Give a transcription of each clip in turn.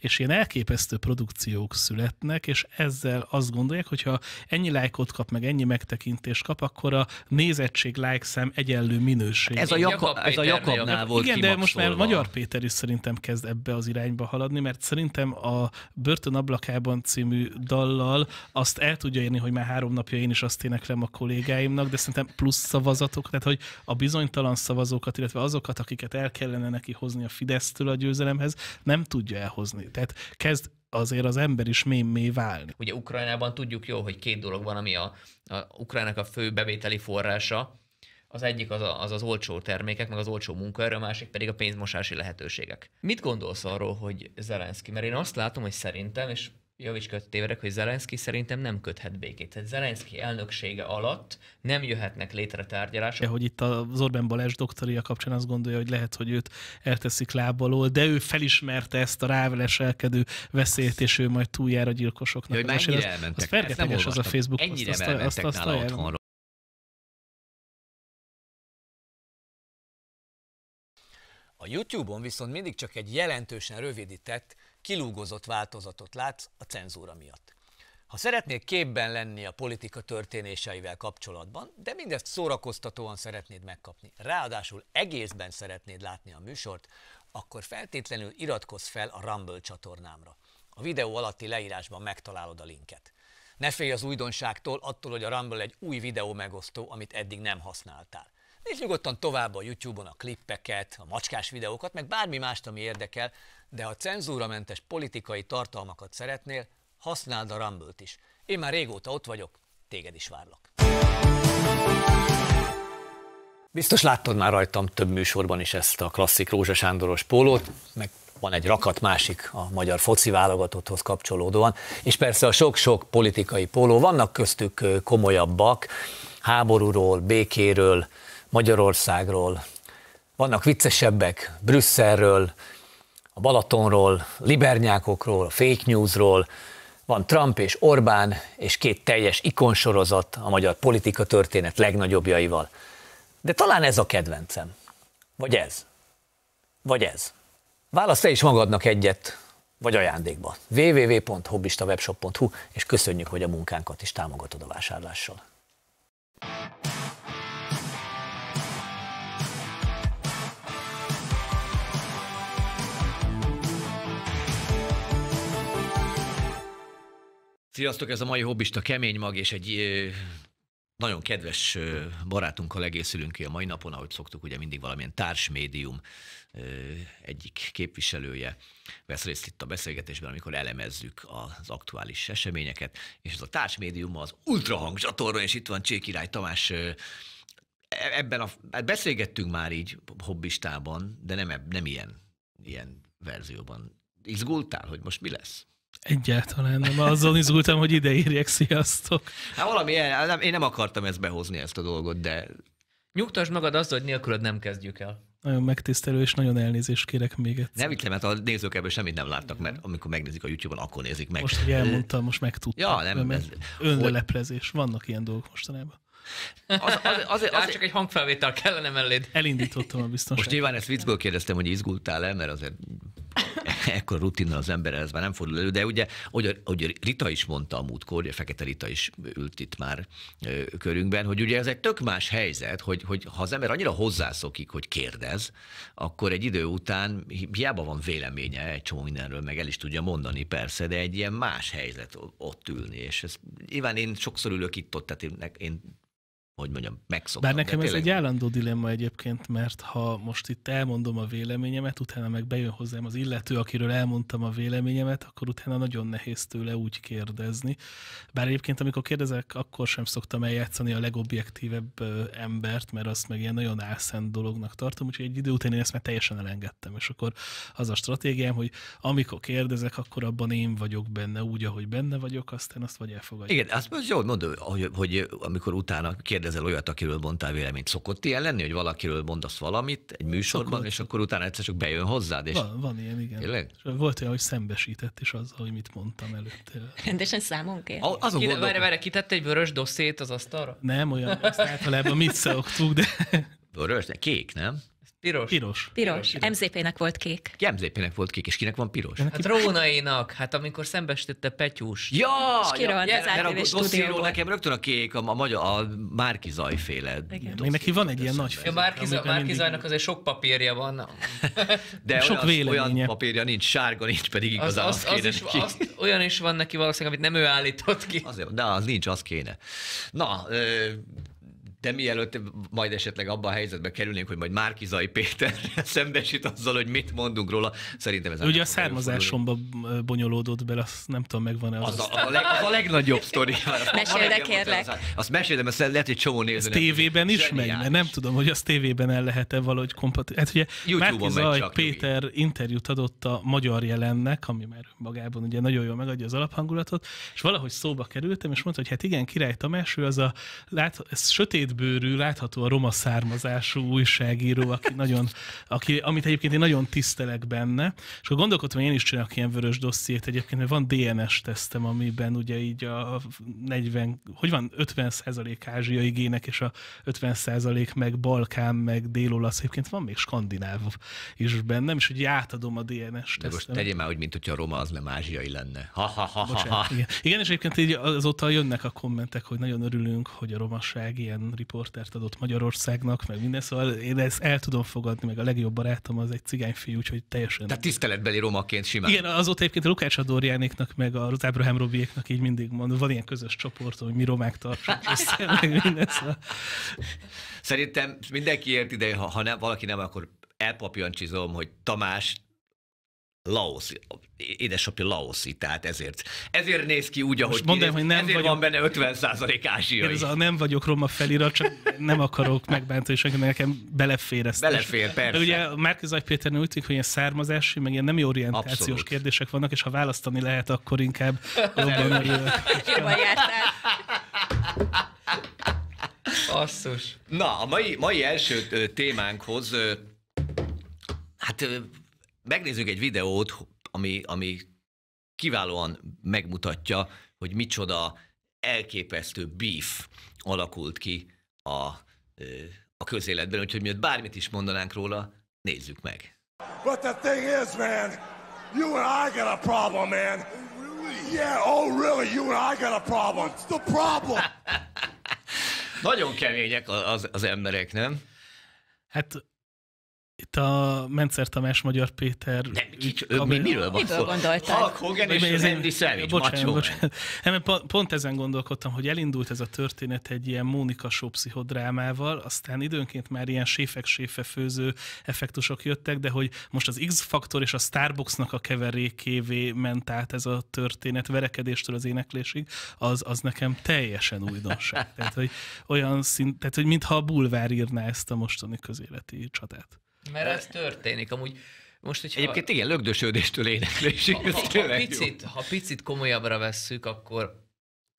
és ilyen elképesztő produkciók születnek, és ezzel azt gondolják, hogyha ennyi lájkot kap, meg ennyi megtekintést kap, akkor a nézettség, like egyenlő minőség. Ez a, Jakab, ez a Jakabnál volt Igen, de most már Magyar Péter is szerintem kezd ebbe az irányba haladni, mert szerintem a Börtön ablakában című dallal azt el tudja érni, hogy már három napja én is azt éneklem a kollégáimnak, de szerintem plusz szavazatok, tehát hogy a bizonytalan szavazókat, illetve azokat, akiket el kellene neki hozni a Fidesztől a győzelemhez, nem tudja elhozni tehát kezd azért az ember is mémmé válni. Ugye Ukrajnában tudjuk jó, hogy két dolog van, ami a, a Ukrajnak a fő bevételi forrása, az egyik az, a, az az olcsó termékek, meg az olcsó munkaerő, a másik pedig a pénzmosási lehetőségek. Mit gondolsz arról, hogy Zelenszky? Mert én azt látom, hogy szerintem, és javíts tévedek, hogy Zelenszky szerintem nem köthet békét. Tehát Zelenszky elnöksége alatt nem jöhetnek létre tárgyalások. De hogy itt az Orbán Balázs doktoria kapcsán azt gondolja, hogy lehet, hogy őt elteszik lábbalól, de ő felismerte ezt a ráveleselkedő veszélyt, és ő majd túljár a gyilkosoknak. Ja, hogy már elmentek. Az, az fergeteges az a Facebook ennyire azt, azt, azt, azt A YouTube-on viszont mindig csak egy jelentősen rövidített, kilúgozott változatot látsz a cenzúra miatt. Ha szeretnél képben lenni a politika történéseivel kapcsolatban, de mindezt szórakoztatóan szeretnéd megkapni, ráadásul egészben szeretnéd látni a műsort, akkor feltétlenül iratkozz fel a Rumble csatornámra. A videó alatti leírásban megtalálod a linket. Ne félj az újdonságtól, attól, hogy a Rumble egy új videó megosztó, amit eddig nem használtál. Nézd nyugodtan tovább a YouTube-on a klippeket, a macskás videókat, meg bármi mást, ami érdekel, de ha cenzúramentes politikai tartalmakat szeretnél, használd a rumble is. Én már régóta ott vagyok, téged is várlak. Biztos láttad már rajtam több műsorban is ezt a klasszik Rózsa Sándoros pólót, meg van egy rakat másik a magyar foci válogatotthoz kapcsolódóan, és persze a sok-sok politikai póló, vannak köztük komolyabbak, háborúról, békéről, Magyarországról, vannak viccesebbek, Brüsszelről, a Balatonról, libernyákokról, a fake newsról, van Trump és Orbán, és két teljes ikonsorozat a magyar politika történet legnagyobbjaival. De talán ez a kedvencem. Vagy ez. Vagy ez. Válasz te is magadnak egyet, vagy ajándékba. www.hobbistawebshop.hu és köszönjük, hogy a munkánkat is támogatod a vásárlással. Sziasztok, ez a mai hobbista kemény mag, és egy ö, nagyon kedves ö, barátunkkal egészülünk ki a mai napon, ahogy szoktuk, ugye mindig valamilyen társmédium ö, egyik képviselője vesz részt itt a beszélgetésben, amikor elemezzük az aktuális eseményeket, és ez a társmédium az ultrahang csatorna, és itt van Király Tamás e, ebben a, hát beszélgettünk már így hobbistában, de nem, nem ilyen, ilyen verzióban. Izgultál, hogy most mi lesz? Egyáltalán nem. Azon izgultam, hogy ide írjek, sziasztok. Hát valami, eh, nem, én nem akartam ezt behozni, ezt a dolgot, de... Nyugtasd magad azt, hogy nélkülöd nem kezdjük el. Nagyon megtisztelő, és nagyon elnézést kérek még egyszer. Nem itt mert a nézők ebből semmit nem láttak, mert amikor megnézik a YouTube-on, akkor nézik meg. Most, hogy elmondtam, most megtudtam. Ja, nem. Ez... Önleleplezés. Vannak ilyen dolgok mostanában. Az, az, az, az, az... csak egy hangfelvétel kellene melléd. Elindítottam a biztonságot. Most nyilván ezt viccből kérdeztem, hogy izgultál-e, mert azért ekkor rutinnal az ember ez már nem fordul elő, de ugye, hogy ahogy Rita is mondta a múltkor, a Fekete Rita is ült itt már körünkben, hogy ugye ez egy tök más helyzet, hogy, hogy ha az ember annyira hozzászokik, hogy kérdez, akkor egy idő után hiába van véleménye egy csomó mindenről, meg el is tudja mondani persze, de egy ilyen más helyzet ott ülni, és ez nyilván én sokszor ülök itt ott, tehát én, én hogy mondjam, megszoktam. Bár nekem tényleg... ez egy állandó dilemma egyébként, mert ha most itt elmondom a véleményemet, utána meg bejön hozzám az illető, akiről elmondtam a véleményemet, akkor utána nagyon nehéz tőle úgy kérdezni. Bár egyébként, amikor kérdezek, akkor sem szoktam eljátszani a legobjektívebb embert, mert azt meg ilyen nagyon álszent dolognak tartom, úgyhogy egy idő után én ezt már teljesen elengedtem, és akkor az a stratégiám, hogy amikor kérdezek, akkor abban én vagyok benne, úgy, ahogy benne vagyok, aztán azt vagy elfogadjuk. Igen, azt most jól mondom, hogy, hogy amikor utána kérdez kérdezel olyat, akiről mondtál véleményt. Szokott ilyen lenni, hogy valakiről mondasz valamit egy műsorban, Szokott. és akkor utána egyszer csak bejön hozzád? És... Van, van ilyen, igen. Élek? Volt olyan, hogy szembesített is azzal, hogy mit mondtam előtte. Rendesen számon kér. Azon Kine, várj, várj, kitett egy vörös doszét az asztalra? Nem, olyan, azt általában mit szoktuk, de... Vörös, de kék, nem? Piros. Piros. Piros. piros. MZP-nek volt kék. Ki MZP-nek volt kék, és kinek van piros? Hát, hát Rónainak, hát amikor szembesítette Petyús. Ja! És ki ja, az ja, átévés stúdióból. Nekem rögtön a kék, a, a, magyar, a Márki Zajféle. Igen. neki van egy ilyen nagy fél. A Márki, Zajnak azért sok papírja van. De sok olyan, olyan papírja nincs, sárga nincs pedig igazán az, az, az, az is, neki. Az, olyan is van neki valószínűleg, amit nem ő állított ki. Azért, de az nincs, az kéne. Na, de mielőtt majd esetleg abba a helyzetbe kerülnénk, hogy majd Márkizai Péter szembesít azzal, hogy mit mondunk róla, szerintem ez Ugye a származásomba bonyolódott bele, azt nem tudom, megvan-e az. Az a, a, leg, az a legnagyobb sztori. Mesélj, kérlek. Az, azt mesélem, mert lehet, hogy csomó néző. Ez tévében is megy, mert nem tudom, hogy az tévében el lehet-e valahogy kompatibilis. Hát ugye Márkizai Péter jogi. interjút adott a magyar jelennek, ami már magában ugye nagyon jól megadja az alaphangulatot, és valahogy szóba kerültem, és mondta, hogy hát igen, Király Tamás, ő az a lát, ez sötét sötétbőrű, látható a roma származású újságíró, aki nagyon, aki, amit egyébként én nagyon tisztelek benne. És akkor gondolkodtam, hogy én is csinálok ilyen vörös dossziét egyébként, mert van DNS tesztem, amiben ugye így a 40, hogy van 50 ázsiai gének, és a 50 meg Balkán, meg Dél-Olasz, egyébként van még skandináv is bennem, és hogy átadom a DNS tesztem. most tegyél már úgy, mint hogyha a roma az nem ázsiai lenne. Ha, ha, ha, ha, ha. igen. igen, és egyébként így azóta jönnek a kommentek, hogy nagyon örülünk, hogy a romaság ilyen riportert adott Magyarországnak, meg minden, szóval én ezt el tudom fogadni, meg a legjobb barátom az egy cigány fiú, úgyhogy teljesen. Tehát tiszteletbeli romaként simán. Igen, azóta egyébként a Lukács Adorjánéknak, meg a Abraham Robiéknak így mindig mondom, van ilyen közös csoport, hogy mi romák tartsunk össze, meg minden, szóval. Szerintem mindenki érti, de ha, ha nem, valaki nem, akkor elpapjancsizom, hogy Tamás, Laoszi, édesapja laoszi, tehát ezért, ezért néz ki úgy, ahogy mondom, hogy nem ezért vagyok, van benne 50 százalék ázsiai. Ez a nem vagyok roma felirat, csak nem akarok megbántani senkinek, nekem belefér ezt. Belefér, is. persze. De ugye Zaj Péter úgy tűnik, hogy ilyen származási, meg ilyen jó orientációs Abszolút. kérdések vannak, és ha választani lehet, akkor inkább jobban Asszus. Na, a mai, mai első témánkhoz Hát megnézzük egy videót, ami, ami kiválóan megmutatja, hogy micsoda elképesztő beef alakult ki a, a közéletben, úgyhogy miatt bármit is mondanánk róla, nézzük meg. But the thing is, man, you and I got a problem, man. Oh, yeah, oh really, you and I got a problem. It's the problem? Nagyon kemények az, az emberek, nem? Hát itt a Mencer Tamás, Magyar Péter... Nem, kics, ő, mi, miről van szó? gondoltál? Hulk Hogan és Andy bocsánat, bocsánat. Nem, pont ezen gondolkodtam, hogy elindult ez a történet egy ilyen Mónika Show pszichodrámával, aztán időnként már ilyen séfek-séfe főző effektusok jöttek, de hogy most az X-faktor és a Starbucksnak a keverékévé ment át ez a történet verekedéstől az éneklésig, az, az nekem teljesen újdonság. Tehát, hogy olyan szint, tehát, hogy mintha a bulvár írná ezt a mostani közéleti csatát. Mert ez történik. Amúgy most, hogyha... Egyébként igen, lögdösődéstől éneklésig. Ha, ha, ha, picit, jó. ha picit komolyabbra vesszük, akkor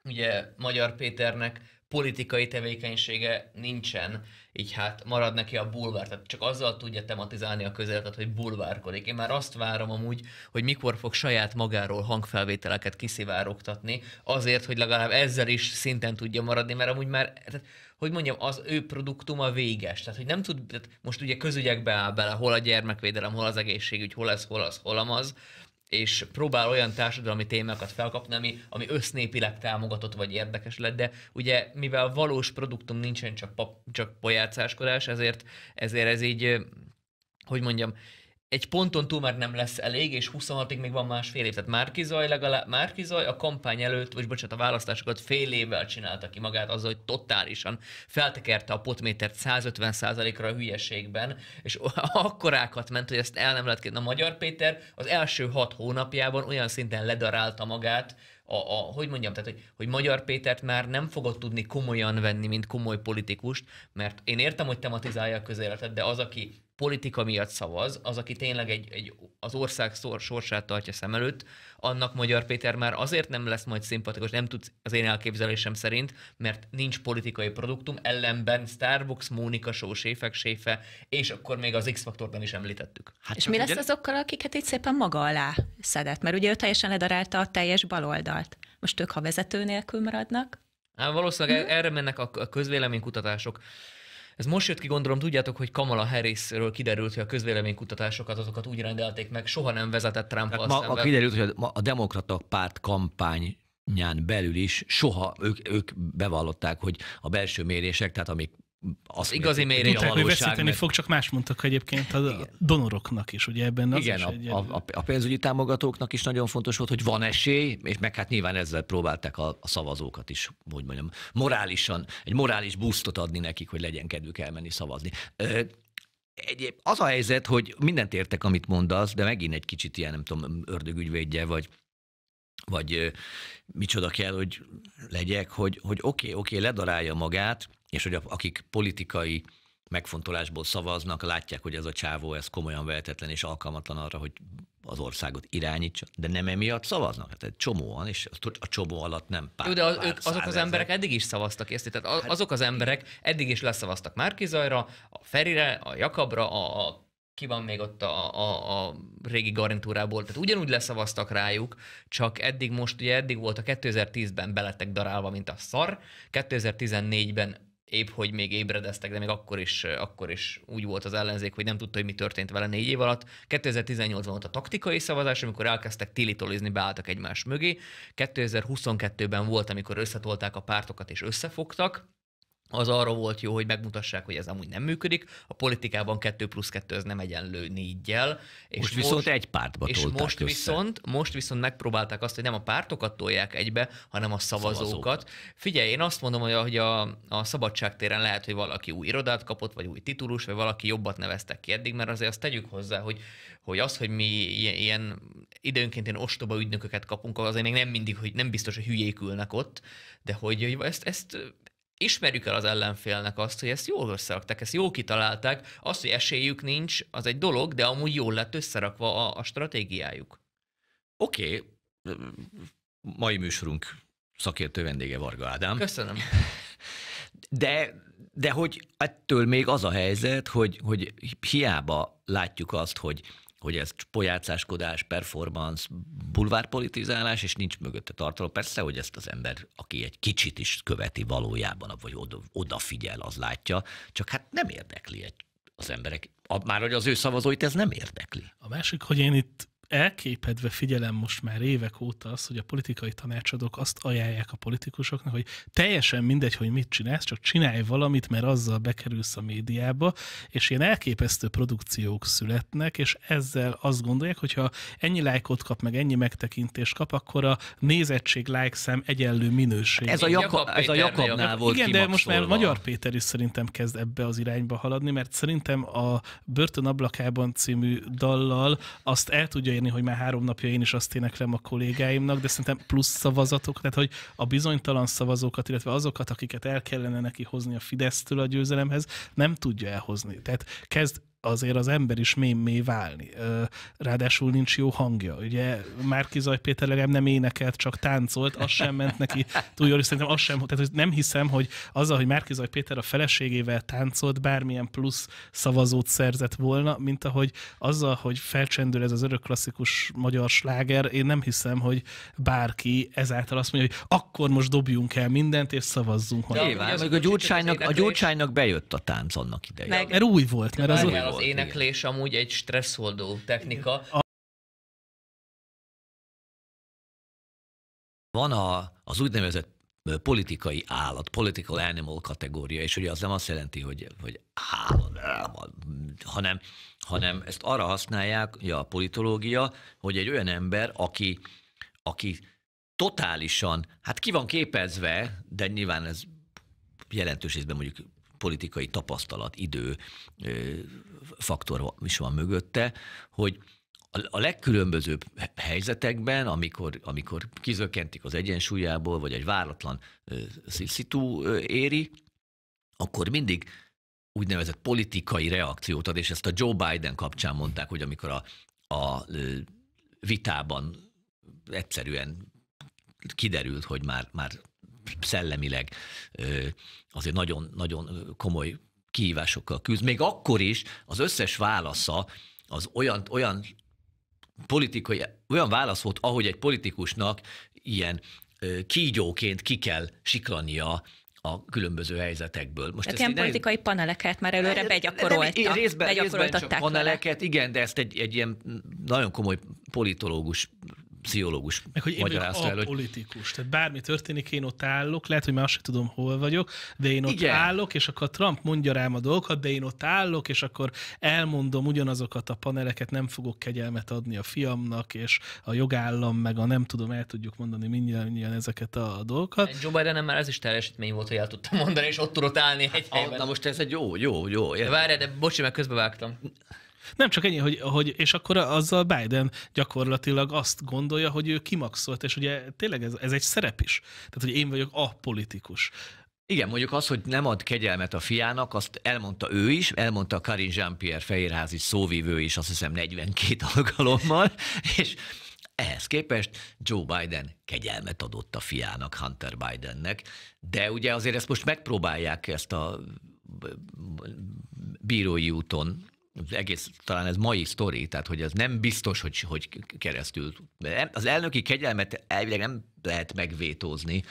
ugye Magyar Péternek politikai tevékenysége nincsen, így hát marad neki a bulvár, tehát csak azzal tudja tematizálni a közéletet, hogy bulvárkodik. Én már azt várom amúgy, hogy mikor fog saját magáról hangfelvételeket kiszivárogtatni, azért, hogy legalább ezzel is szinten tudja maradni, mert amúgy már tehát hogy mondjam, az ő produktuma véges. Tehát, hogy nem tud, tehát most ugye közügyekbe áll bele, hol a gyermekvédelem, hol az egészségügy, hol ez, hol az, hol amaz, és próbál olyan társadalmi témákat felkapni, ami, ami össznépileg támogatott vagy érdekes lett, de ugye mivel valós produktum nincsen, csak, pap, csak pojátszáskodás, ezért, ezért ez így, hogy mondjam, egy ponton túl már nem lesz elég, és 26-ig még van másfél év. Tehát Márkizaj, legalább, Márkizaj a kampány előtt, vagy bocsánat, a választásokat fél évvel csinálta ki magát azzal, hogy totálisan feltekerte a potmétert 150%-ra a hülyeségben, és akkorákat ment, hogy ezt el nem lehet kérni. A Magyar Péter az első hat hónapjában olyan szinten ledarálta magát, a, a, hogy mondjam, tehát, hogy, hogy Magyar Pétert már nem fogod tudni komolyan venni, mint komoly politikust, mert én értem, hogy tematizálja a közéletet, de az, aki politika miatt szavaz, az, aki tényleg egy, egy, az ország szor, sorsát tartja szem előtt, annak Magyar Péter már azért nem lesz majd szimpatikus, nem tudsz az én elképzelésem szerint, mert nincs politikai produktum, ellenben Starbucks, Mónika Só, Séfek, Séfe, és akkor még az X-faktorban is említettük. Hát és mi ugye... azokkal, akiket itt szépen maga alá szedett? Mert ugye ő teljesen ledarálta a teljes baloldalt. Most ők, ha vezető nélkül maradnak? Hát valószínűleg mm. erre mennek a közvéleménykutatások. Ez most jött ki, gondolom, tudjátok, hogy Kamala Harrisről kiderült, hogy a közvéleménykutatásokat azokat úgy rendelték meg, soha nem vezetett trump hát ma, A kiderült, hogy a, a demokrata párt kampány nyán belül is soha ők, ők bevallották, hogy a belső mérések, tehát amik az igazi mérés a valóság. veszíteni mert... fog, csak más mondtak egyébként a Igen. donoroknak is, ugye ebben az Igen, is a, egy a, a pénzügyi támogatóknak is nagyon fontos volt, hogy van esély, és meg hát nyilván ezzel próbálták a, a szavazókat is, hogy mondjam, morálisan, egy morális busztot adni nekik, hogy legyen kedvük elmenni szavazni. Egyéb, az a helyzet, hogy mindent értek, amit mondasz, de megint egy kicsit ilyen, nem tudom, ördögügyvédje, vagy vagy micsoda kell, hogy legyek, hogy, hogy oké, okay, oké, okay, ledarálja magát, és hogy akik politikai megfontolásból szavaznak, látják, hogy ez a csávó, ez komolyan vehetetlen és alkalmatlan arra, hogy az országot irányítsa, de nem emiatt szavaznak. Hát egy csomóan, és a csomó alatt nem pár. Jó, de az, pár ők, azok az emberek eddig is szavaztak, érti? Tehát az, hát, azok az emberek eddig is leszavaztak Márkizajra, a Ferire, a Jakabra, a, a ki van még ott a, a, a régi garnitúrából, tehát ugyanúgy leszavaztak rájuk, csak eddig most, ugye eddig volt a 2010-ben belettek darálva, mint a szar, 2014-ben épp hogy még ébredeztek, de még akkor is, akkor is úgy volt az ellenzék, hogy nem tudta, hogy mi történt vele négy év alatt. 2018-ban volt a taktikai szavazás, amikor elkezdtek tilitolizni, beálltak egymás mögé. 2022-ben volt, amikor összetolták a pártokat és összefogtak az arra volt jó, hogy megmutassák, hogy ez amúgy nem működik. A politikában 2 plusz 2 az nem egyenlő négyel. és most viszont egy pártba És most össze. viszont, most viszont megpróbálták azt, hogy nem a pártokat tolják egybe, hanem a szavazókat. Szavazók. Figyelj, én azt mondom, hogy a, a szabadságtéren lehet, hogy valaki új irodát kapott, vagy új titulus, vagy valaki jobbat neveztek ki eddig, mert azért azt tegyük hozzá, hogy, hogy az, hogy mi ilyen, ilyen időnként ilyen ostoba ügynököket kapunk, azért még nem mindig, hogy nem biztos, hogy hülyék ülnek ott, de hogy, hogy ezt, ezt ismerjük el az ellenfélnek azt, hogy ezt jól összerakták, ezt jól kitalálták, azt, hogy esélyük nincs, az egy dolog, de amúgy jól lett összerakva a, a stratégiájuk. Oké, okay. mai műsorunk szakértő vendége Varga Ádám. Köszönöm. De, de hogy ettől még az a helyzet, hogy, hogy hiába látjuk azt, hogy hogy ez pojácáskodás, performance, bulvárpolitizálás, és nincs mögötte tartalom. Persze, hogy ezt az ember, aki egy kicsit is követi valójában, vagy oda, odafigyel, az látja, csak hát nem érdekli egy, az emberek. már hogy az ő szavazóit ez nem érdekli. A másik, hogy én itt elképedve figyelem most már évek óta azt, hogy a politikai tanácsadók azt ajánlják a politikusoknak, hogy teljesen mindegy, hogy mit csinálsz, csak csinálj valamit, mert azzal bekerülsz a médiába, és ilyen elképesztő produkciók születnek, és ezzel azt gondolják, hogy ha ennyi lájkot kap, meg ennyi megtekintést kap, akkor a nézettség lájkszám egyenlő minőség. Ez a, Jakab, ez a Jakabnál volt Igen, de most már Magyar Péter is szerintem kezd ebbe az irányba haladni, mert szerintem a Börtön ablakában című dallal azt el tudja írni, hogy már három napja én is azt éneklem a kollégáimnak, de szerintem plusz szavazatok, tehát hogy a bizonytalan szavazókat, illetve azokat, akiket el kellene neki hozni a Fidesztől a győzelemhez, nem tudja elhozni. Tehát kezd azért az ember is mémmé válni. Ráadásul nincs jó hangja. Ugye Zaj Péter legalább nem énekelt, csak táncolt, az sem ment neki túl jól, és szerintem az sem, tehát hogy nem hiszem, hogy az, hogy Zaj Péter a feleségével táncolt, bármilyen plusz szavazót szerzett volna, mint ahogy azzal, hogy felcsendül ez az örök klasszikus magyar sláger, én nem hiszem, hogy bárki ezáltal azt mondja, hogy akkor most dobjunk el mindent, és szavazzunk. Ja, Nyilván, a, gyurcsánynak, a gyurcsánynak bejött a tánc annak idején. Meg... Mert új volt, mert az, az volt, éneklés igen. amúgy egy stresszoldó technika. A... Van a, az úgynevezett politikai állat, political animal kategória, és ugye az nem azt jelenti, hogy, hogy állat, hanem, hanem ezt arra használják, ugye a politológia, hogy egy olyan ember, aki, aki totálisan, hát ki van képezve, de nyilván ez jelentős részben mondjuk politikai tapasztalat, idő faktor is van mögötte, hogy a legkülönbözőbb helyzetekben, amikor, amikor kizökkentik az egyensúlyából, vagy egy váratlan szitu éri, akkor mindig úgynevezett politikai reakciót ad, és ezt a Joe Biden kapcsán mondták, hogy amikor a, a vitában egyszerűen kiderült, hogy már, már szellemileg azért nagyon-nagyon komoly kihívásokkal küzd. Még akkor is az összes válasza az olyan, olyan politikai, olyan válasz volt, ahogy egy politikusnak ilyen kígyóként ki kell siklania a különböző helyzetekből. Most hát ilyen politikai nehéz... paneleket már hát, előre begyakoroltak. részben, részben csak paneleket, vele. igen, de ezt egy, egy ilyen nagyon komoly politológus pszichológus Meg hogy én magyarázta el, hogy... politikus. Tehát bármi történik, én ott állok, lehet, hogy már azt sem tudom, hol vagyok, de én ott Igen. állok, és akkor Trump mondja rám a dolgokat, de én ott állok, és akkor elmondom ugyanazokat a paneleket, nem fogok kegyelmet adni a fiamnak, és a jogállam, meg a nem tudom, el tudjuk mondani mindjárt, ezeket a dolgokat. Joe Biden már ez is teljesítmény volt, hogy el tudtam mondani, és ott tudott állni egy hát, helyben. Na most ez egy jó, jó, jó. De várj, de bocsi, meg közbevágtam. Nem csak ennyi, hogy, hogy és akkor azzal Biden gyakorlatilag azt gondolja, hogy ő kimaxolt, és ugye tényleg ez, ez egy szerep is. Tehát, hogy én vagyok a politikus. Igen, mondjuk az, hogy nem ad kegyelmet a fiának, azt elmondta ő is, elmondta Karin Jean-Pierre Fehérházi szóvívő is, azt hiszem 42 alkalommal, és ehhez képest Joe Biden kegyelmet adott a fiának, Hunter Bidennek, de ugye azért ezt most megpróbálják ezt a bírói úton az egész talán ez mai sztori, tehát hogy ez nem biztos, hogy, hogy keresztül. Az elnöki kegyelmet elvileg nem lehet megvétózni,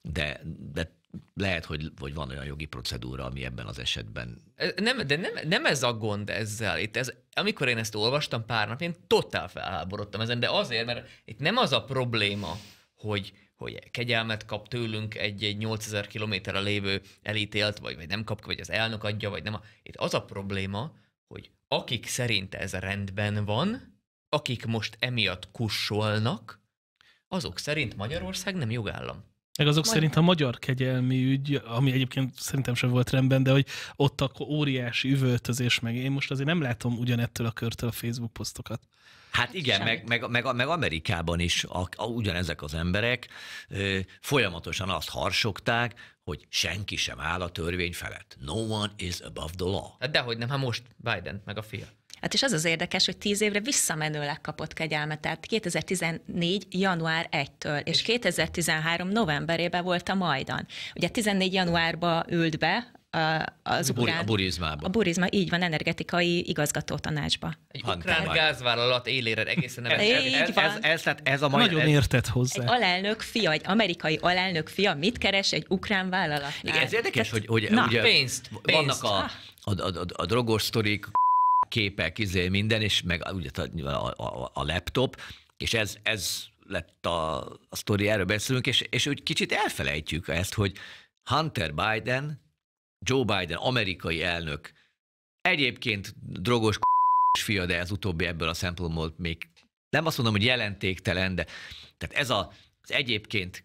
de, de lehet, hogy, hogy van olyan jogi procedúra, ami ebben az esetben... Nem, de nem, nem ez a gond ezzel. Itt ez, amikor én ezt olvastam pár nap, én totál felháborodtam ezen, de azért, mert itt nem az a probléma, hogy, hogy kegyelmet kap tőlünk egy, egy 8000 kilométerre lévő elítélt, vagy, vagy nem kap, vagy az elnök adja, vagy nem. Itt az a probléma, hogy akik szerint ez rendben van, akik most emiatt kussolnak, azok szerint Magyarország nem jogállam. Meg azok Majd... szerint a magyar kegyelmi ügy, ami egyébként szerintem sem volt rendben, de hogy ott akkor óriási üvöltözés meg. Én most azért nem látom ugyanettől a körtől a Facebook posztokat. Hát, hát igen, meg, meg, meg, meg Amerikában is a, a, ugyanezek az emberek ö, folyamatosan azt harsogták, hogy senki sem áll a törvény felett. No one is above the law. Hát dehogy nem, ha hát most Biden, meg a fia. Hát és az az érdekes, hogy tíz évre visszamenőleg kapott kegyelmet, tehát 2014. január 1-től, és 2013. novemberében volt a Majdan. Ugye 14. januárba ült be az a, buri, ukrán, a burizmába. A burizma, így van, energetikai igazgató tanácsba. Egy van, ukrán van. gázvállalat élére egészen nem ez, ez, van. ez, ez, tehát ez a mai... Nagyon ez, értett hozzá. Egy alelnök fia, egy amerikai alelnök fia mit keres egy ukrán vállalat? Igen, ez érdekes, tehát, hogy, hogy na, ugye pénzt, pénzt. vannak a, a, a, a, a drogos sztorik, képek, izé, minden, és meg ugye a, a, a laptop, és ez, ez lett a, a sztori, erről beszélünk, és, és úgy kicsit elfelejtjük ezt, hogy Hunter Biden Joe Biden, amerikai elnök, egyébként drogos fia, de ez utóbbi ebből a szempontból még nem azt mondom, hogy jelentéktelen, de tehát ez a, az egyébként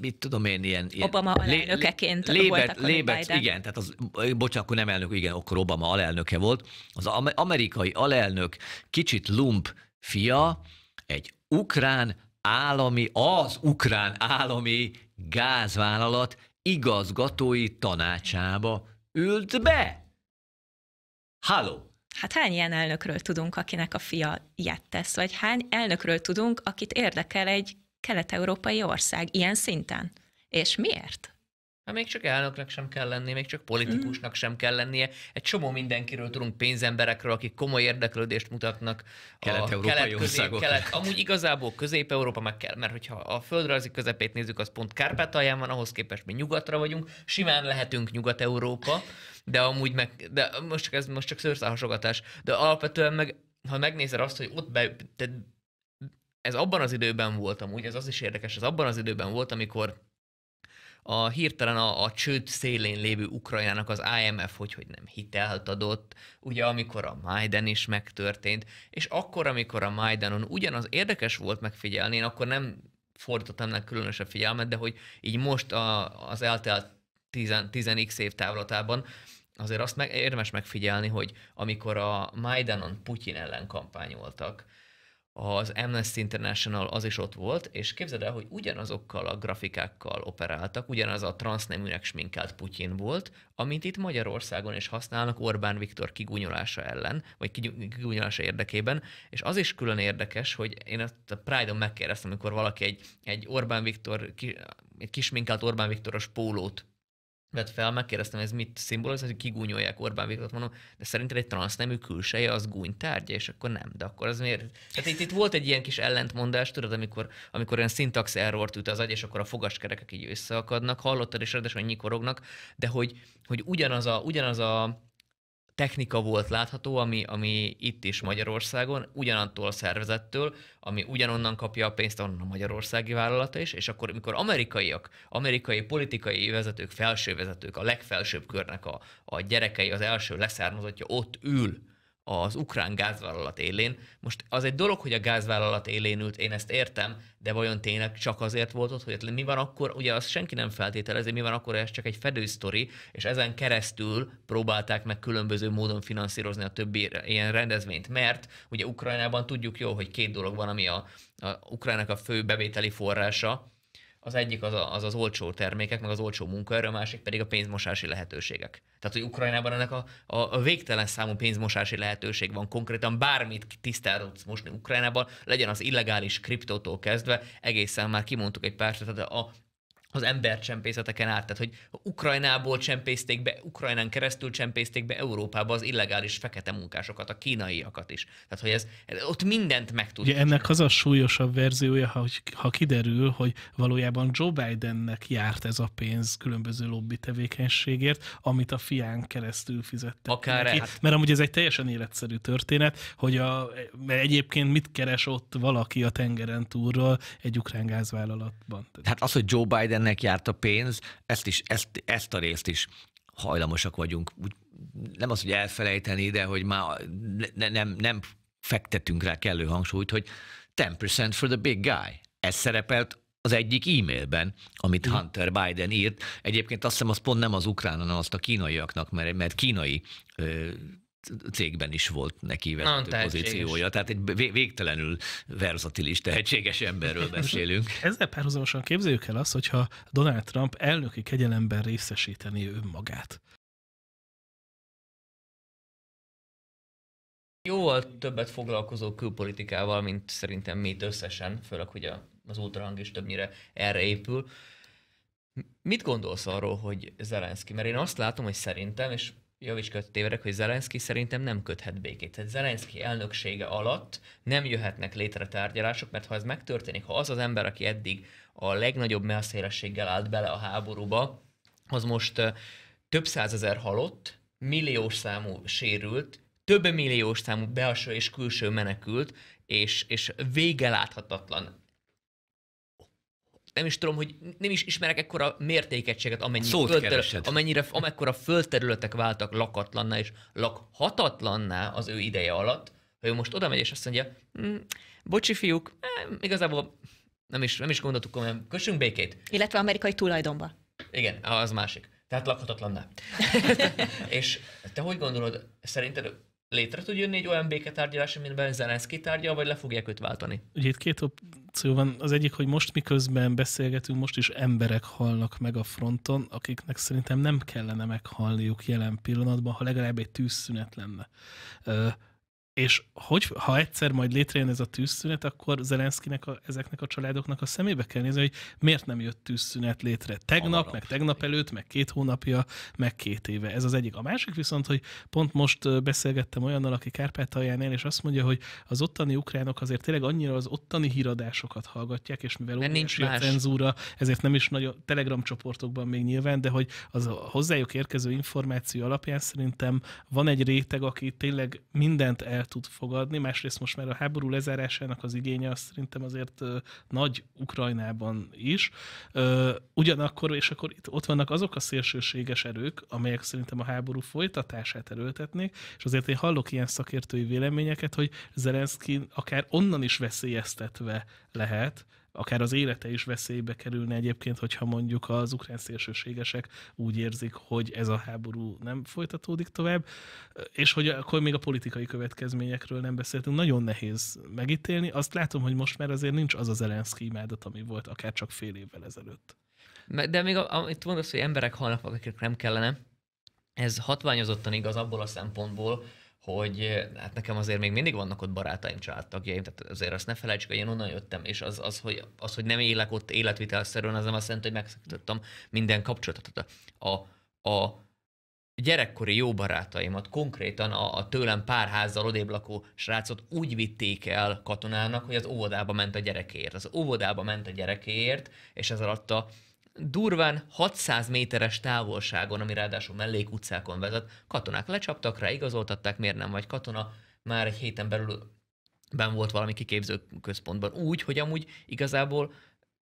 mit tudom én, ilyen... ilyen Obama alelnökeként lé, Lébert, Lébert, igen, tehát az, bocsánat, akkor nem elnök, igen, akkor Obama alelnöke volt. Az amerikai alelnök kicsit lump fia, egy ukrán állami, az ukrán állami gázvállalat igazgatói tanácsába ült be. Halló! Hát hány ilyen elnökről tudunk, akinek a fia ilyet tesz, vagy hány elnökről tudunk, akit érdekel egy kelet-európai ország ilyen szinten? És miért? Hát még csak elnöknek sem kell lennie, még csak politikusnak sem kell lennie. Egy csomó mindenkiről tudunk pénzemberekről, akik komoly érdeklődést mutatnak. Kelet-európai kelet, Kelet, amúgy igazából Közép-Európa meg kell, mert hogyha a földrajzi közepét nézzük, az pont Kárpátalján van, ahhoz képest mi nyugatra vagyunk, simán lehetünk Nyugat-Európa, de amúgy meg, de most csak ez most csak szőrszálhasogatás, de alapvetően meg, ha megnézed azt, hogy ott be, te, ez abban az időben volt amúgy, ez az is érdekes, ez abban az időben volt, amikor a hirtelen a, a csőd szélén lévő Ukrajnának az IMF, hogy, hogy nem hitelt adott, ugye amikor a Majdan is megtörtént, és akkor, amikor a Majdanon ugyanaz érdekes volt megfigyelni, én akkor nem fordítottam ennek különösebb figyelmet, de hogy így most a, az eltelt 10, 10x év távlatában azért azt meg, érdemes megfigyelni, hogy amikor a Majdanon Putyin ellen kampányoltak, az Amnesty International az is ott volt, és képzeld el, hogy ugyanazokkal a grafikákkal operáltak, ugyanaz a transzneműnek sminkelt Putyin volt, amit itt Magyarországon is használnak Orbán Viktor kigúnyolása ellen, vagy kigúnyolása érdekében, és az is külön érdekes, hogy én ezt a Pride-on megkérdeztem, amikor valaki egy, egy Orbán Viktor, egy kisminkált Orbán Viktoros pólót vett fel, megkérdeztem, ez mit szimbolizál, hogy kigúnyolják Orbán Viktort, mondom, de szerinted egy transznemű külseje az tárgya, és akkor nem, de akkor az miért? Hát itt, itt volt egy ilyen kis ellentmondás, tudod, amikor, amikor olyan szintax error üt az agy, és akkor a fogaskerekek így összeakadnak, hallottad, és rendesen nyikorognak, de hogy, hogy ugyanaz a, ugyanaz a technika volt látható, ami, ami itt is Magyarországon, ugyanattól a szervezettől, ami ugyanonnan kapja a pénzt, onnan a magyarországi vállalata is, és akkor, amikor amerikaiak, amerikai politikai vezetők, felső vezetők, a legfelsőbb körnek a, a gyerekei, az első leszármazottja ott ül, az ukrán gázvállalat élén. Most az egy dolog, hogy a gázvállalat élén ült, én ezt értem, de vajon tényleg csak azért volt ott, hogy mi van akkor, ugye azt senki nem feltételezi, mi van akkor, ez csak egy fedősztori, és ezen keresztül próbálták meg különböző módon finanszírozni a többi ilyen rendezvényt, mert ugye Ukrajnában tudjuk jó, hogy két dolog van, ami a, a Ukrajnak a fő bevételi forrása, az egyik az, a, az az olcsó termékek, meg az olcsó munkaerő, a másik pedig a pénzmosási lehetőségek. Tehát, hogy Ukrajnában ennek a, a, a végtelen számú pénzmosási lehetőség van konkrétan, bármit tisztára tudsz mosni Ukrajnában, legyen az illegális kriptótól kezdve, egészen már kimondtuk egy pár, tehát a, az embercsempészeteken át. Tehát, hogy Ukrajnából csempészték be, Ukrajnán keresztül csempészték be Európába az illegális fekete munkásokat, a kínaiakat is. Tehát, hogy ez, ott mindent meg tudjuk. Ugye ennek az a súlyosabb verziója, ha, ha kiderül, hogy valójában Joe Bidennek járt ez a pénz különböző lobby tevékenységért, amit a fián keresztül fizette. Akár neki. Hát. Mert amúgy ez egy teljesen életszerű történet, hogy a, mert egyébként mit keres ott valaki a tengeren túlról egy ukrán gázvállalatban. Tehát az, hogy Joe Biden ennek járt a pénz, ezt, is, ezt, ezt a részt is hajlamosak vagyunk. Úgy, nem az, hogy elfelejteni, de hogy már ne, nem, nem fektetünk rá kellő hangsúlyt, hogy 10% for the big guy. Ez szerepelt az egyik e-mailben, amit uh-huh. Hunter Biden írt. Egyébként azt hiszem, az pont nem az ukrán, hanem azt a kínaiaknak, mert, mert kínai ö, cégben is volt neki vezető Na, pozíciója, tehát egy végtelenül versatilis, tehetséges emberről beszélünk. Ezzel párhuzamosan képzeljük el azt, hogyha Donald Trump elnöki kegyelemben részesíteni önmagát. Jóval többet foglalkozó külpolitikával, mint szerintem mi összesen, főleg, hogy a, az ultrahang is többnyire erre épül. Mit gondolsz arról, hogy Zelenszky? Mert én azt látom, hogy szerintem, és javíts tévedek, hogy Zelenszky szerintem nem köthet békét. Tehát Zelenszky elnöksége alatt nem jöhetnek létre tárgyalások, mert ha ez megtörténik, ha az az ember, aki eddig a legnagyobb melszélességgel állt bele a háborúba, az most több százezer halott, milliós számú sérült, több milliós számú belső és külső menekült, és, és vége láthatatlan nem is tudom, hogy nem is ismerek ekkora mértékegységet, amennyi földterület, amennyire, amekkora földterületek váltak lakatlanná és lakhatatlanná az ő ideje alatt, hogy ő most oda megy és azt mondja, hmm, bocsi fiúk, eh, igazából nem is, nem is gondoltuk komolyan, kössünk békét. Illetve amerikai tulajdonba. Igen, az másik. Tehát lakhatatlanná. és te hogy gondolod, szerinted létre tud jönni egy olyan béketárgyalás, amiben Zelenszky tárgyal, vagy le fogják őt váltani? Ugye itt két opció van. Az egyik, hogy most miközben beszélgetünk, most is emberek halnak meg a fronton, akiknek szerintem nem kellene meghalniuk jelen pillanatban, ha legalább egy tűzszünet lenne. És hogy, ha egyszer majd létrejön ez a tűzszünet, akkor Zelenszkinek a, ezeknek a családoknak a szemébe kell nézni, hogy miért nem jött tűzszünet létre tegnap, Amarab. meg tegnap előtt, meg két hónapja, meg két éve. Ez az egyik. A másik viszont, hogy pont most beszélgettem olyannal, aki él, és azt mondja, hogy az ottani ukránok azért tényleg annyira az ottani híradásokat hallgatják, és mivel nincs más. cenzúra, ezért nem is nagy telegram csoportokban még nyilván, de hogy az a hozzájuk érkező információ alapján szerintem van egy réteg, aki tényleg mindent el el tud fogadni. Másrészt most már a háború lezárásának az igénye az szerintem azért nagy Ukrajnában is. Ugyanakkor, és akkor itt ott vannak azok a szélsőséges erők, amelyek szerintem a háború folytatását erőltetnék, és azért én hallok ilyen szakértői véleményeket, hogy Zelenszkin akár onnan is veszélyeztetve lehet, akár az élete is veszélybe kerülne egyébként, hogyha mondjuk az ukrán szélsőségesek úgy érzik, hogy ez a háború nem folytatódik tovább, és hogy akkor még a politikai következményekről nem beszéltünk. Nagyon nehéz megítélni. Azt látom, hogy most már azért nincs az az Zelenszky imádat, ami volt akár csak fél évvel ezelőtt. De még amit mondasz, hogy emberek halnak, akik nem kellene, ez hatványozottan igaz abból a szempontból, hogy hát nekem azért még mindig vannak ott barátaim, családtagjaim, tehát azért azt ne felejtsük, hogy én onnan jöttem, és az, az, hogy, az, hogy nem élek ott életvitelszerűen, az nem azt jelenti, hogy megszakítottam minden kapcsolatot. A, a gyerekkori jó barátaimat, konkrétan a, a tőlem pár házzal odébb lakó srácot úgy vitték el katonának, hogy az óvodába ment a gyerekéért. Az óvodába ment a gyerekéért, és ez alatt a durván 600 méteres távolságon, ami ráadásul mellékutcákon vezet, katonák lecsaptak rá, igazoltatták, miért nem vagy katona, már egy héten belül ben volt valami kiképző központban. Úgy, hogy amúgy igazából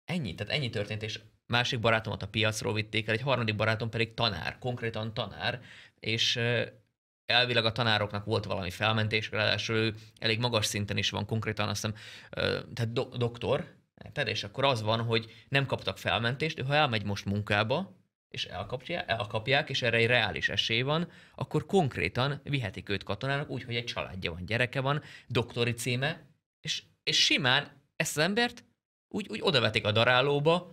ennyi, tehát ennyi történt, és másik barátomat a piacról vitték el, egy harmadik barátom pedig tanár, konkrétan tanár, és elvileg a tanároknak volt valami felmentés, ráadásul elég magas szinten is van konkrétan, azt hiszem, tehát do- doktor, Érted? És akkor az van, hogy nem kaptak felmentést, ha elmegy most munkába, és elkapják, elkapják, és erre egy reális esély van, akkor konkrétan vihetik őt katonának úgy, hogy egy családja van, gyereke van, doktori címe, és, és simán ezt az embert úgy, úgy odavetik a darálóba,